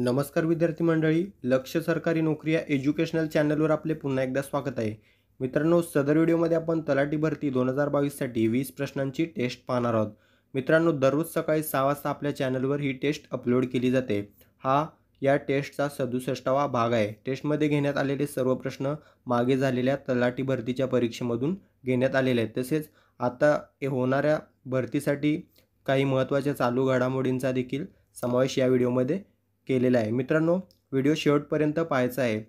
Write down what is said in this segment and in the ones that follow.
नमस्कार विद्यार्थी मंडळी लक्ष सरकारी नोकरी या एज्युकेशनल चॅनलवर आपले पुन्हा एकदा स्वागत आहे मित्रांनो सदर व्हिडिओमध्ये आपण तलाठी भरती दोन हजार बावीससाठी वीस प्रश्नांची टेस्ट पाहणार आहोत मित्रांनो दररोज सकाळी सहा वाजता आपल्या चॅनलवर ही टेस्ट अपलोड केली जाते हा या टेस्टचा सदुसष्टावा भाग आहे टेस्टमध्ये घेण्यात आलेले सर्व प्रश्न मागे झालेल्या तलाठी भरतीच्या परीक्षेमधून घेण्यात आलेले आहेत तसेच आता होणाऱ्या भरतीसाठी काही महत्त्वाच्या चालू घडामोडींचा देखील समावेश या व्हिडिओमध्ये केलेला आहे मित्रांनो व्हिडिओ शेवटपर्यंत पाहायचा आहे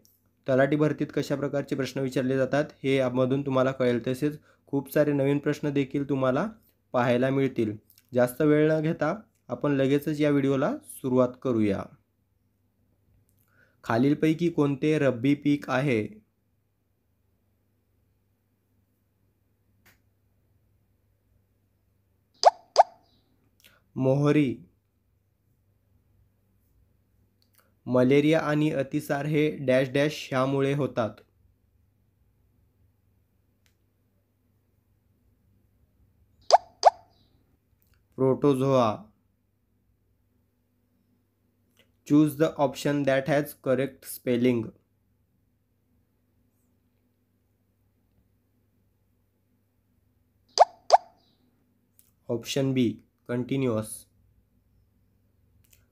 तलाठी भरतीत कशा प्रकारचे प्रश्न विचारले जातात हे मधून तुम्हाला कळेल तसेच खूप सारे नवीन प्रश्न देखील तुम्हाला पाहायला मिळतील जास्त वेळ न घेता आपण लगेचच या व्हिडिओला सुरुवात करूया खालीलपैकी कोणते रब्बी पीक आहे मोहरी मलेरिया आणि अतिसार हे डॅश डॅश ह्यामुळे होतात protozoa choose the option that has correct spelling option B continuous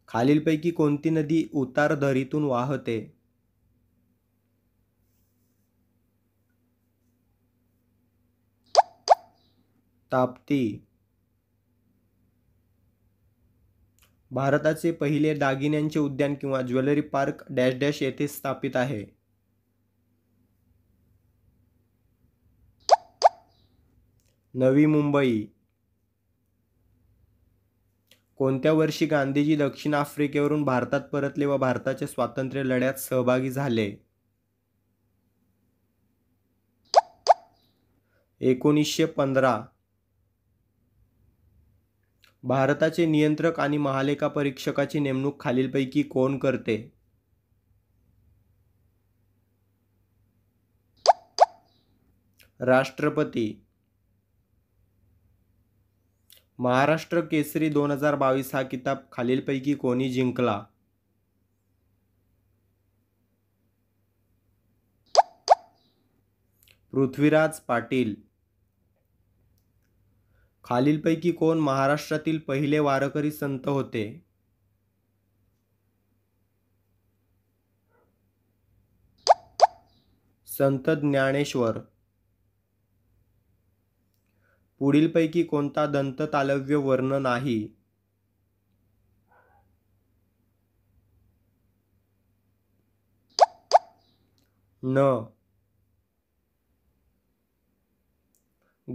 खालीलपैकी कोणती नदी उतार धरीतून वाहते ताप्ती भारताचे पहिले दागिन्यांचे उद्यान किंवा ज्वेलरी पार्क डॅश डॅश येथे स्थापित आहे नवी मुंबई कोणत्या वर्षी गांधीजी दक्षिण आफ्रिकेवरून भारतात परतले व भारताच्या स्वातंत्र्य लढ्यात सहभागी झाले एकोणीसशे पंधरा भारताचे नियंत्रक आणि महालेखा परीक्षकाची नेमणूक खालीलपैकी कोण करते राष्ट्रपती महाराष्ट्र केसरी दोन हजार बावीस हा किताब खालीलपैकी कोणी जिंकला पृथ्वीराज पाटील खालीलपैकी कोण महाराष्ट्रातील पहिले वारकरी संत होते संत ज्ञानेश्वर पुढीलपैकी कोणता दंततालव्य वर्ण नाही न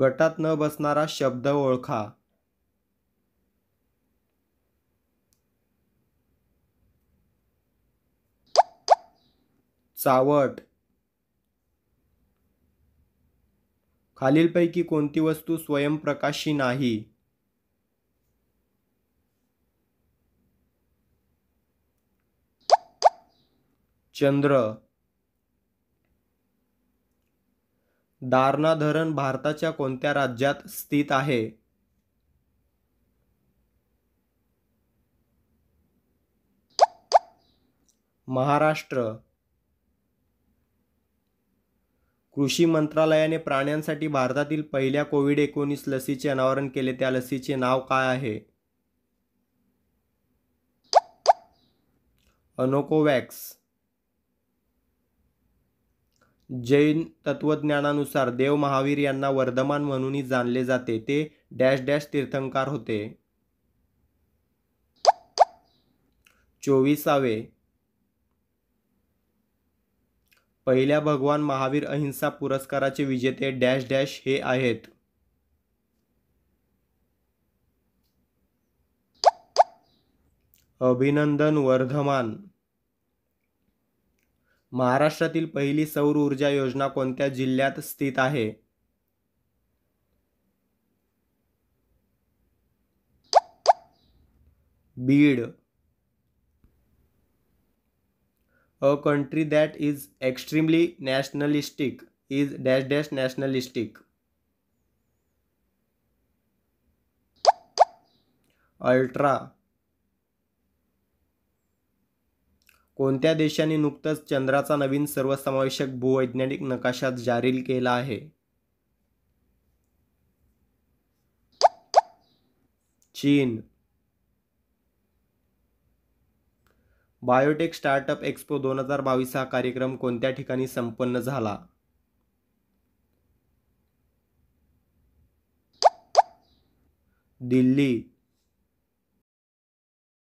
गटात न बसणारा शब्द ओळखा चावट खालीलपैकी कोणती वस्तू स्वयंप्रकाशी नाही चंद्र दारणा धरण भारताच्या कोणत्या राज्यात स्थित आहे महाराष्ट्र कृषी मंत्रालयाने प्राण्यांसाठी भारतातील पहिल्या कोविड एकोणीस लसीचे अनावरण केले त्या लसीचे नाव काय आहे अनोकोवॅक्स जैन तत्वज्ञानानुसार देव महावीर यांना वर्धमान म्हणूनही जाणले जाते ते डॅश डॅश तीर्थंकार होते चोवीसावे पहिल्या भगवान महावीर अहिंसा पुरस्काराचे विजेते डॅश डॅश हे आहेत अभिनंदन वर्धमान महाराष्ट्रातील पहिली सौर ऊर्जा योजना कोणत्या जिल्ह्यात स्थित आहे Beed a country that is extremely nationalistic is dash dash nationalistic ultra कोणत्या देशाने नुकतंच चंद्राचा नवीन सर्वसमावेशक भूवैज्ञानिक नकाशात जारी केला आहे चीन बायोटेक स्टार्टअप एक्सपो दोन हजार बावीस हा कार्यक्रम कोणत्या ठिकाणी संपन्न झाला दिल्ली